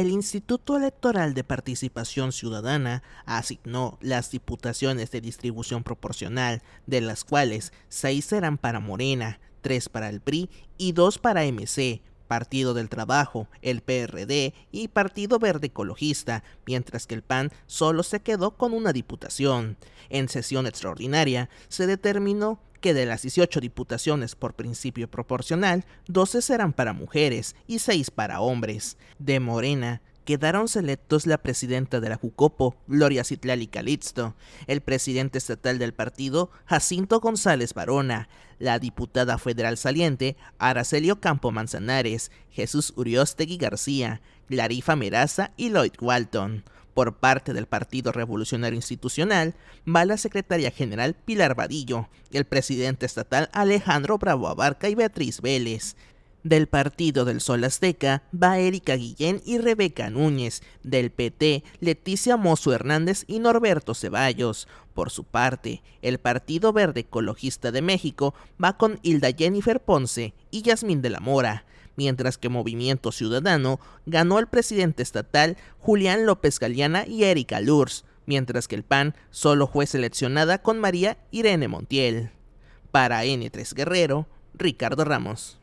el Instituto Electoral de Participación Ciudadana asignó las diputaciones de distribución proporcional, de las cuales seis eran para Morena, tres para el PRI y dos para MC, Partido del Trabajo, el PRD y Partido Verde Ecologista, mientras que el PAN solo se quedó con una diputación. En sesión extraordinaria se determinó que de las 18 diputaciones por principio proporcional, 12 serán para mujeres y 6 para hombres. De Morena quedaron selectos la presidenta de la Jucopo, Gloria Citlali Calixto, el presidente estatal del partido, Jacinto González Barona, la diputada federal saliente, Aracelio Campo Manzanares, Jesús Uriostegui García, Clarifa Meraza y Lloyd Walton. Por parte del Partido Revolucionario Institucional va la secretaria general Pilar Vadillo, el presidente estatal Alejandro Bravo Abarca y Beatriz Vélez. Del Partido del Sol Azteca va Erika Guillén y Rebeca Núñez. Del PT, Leticia Mozo Hernández y Norberto Ceballos. Por su parte, el Partido Verde Ecologista de México va con Hilda Jennifer Ponce y Yasmín de la Mora, mientras que Movimiento Ciudadano ganó el presidente estatal Julián López Galeana y Erika Lurs, mientras que el PAN solo fue seleccionada con María Irene Montiel. Para N3 Guerrero, Ricardo Ramos.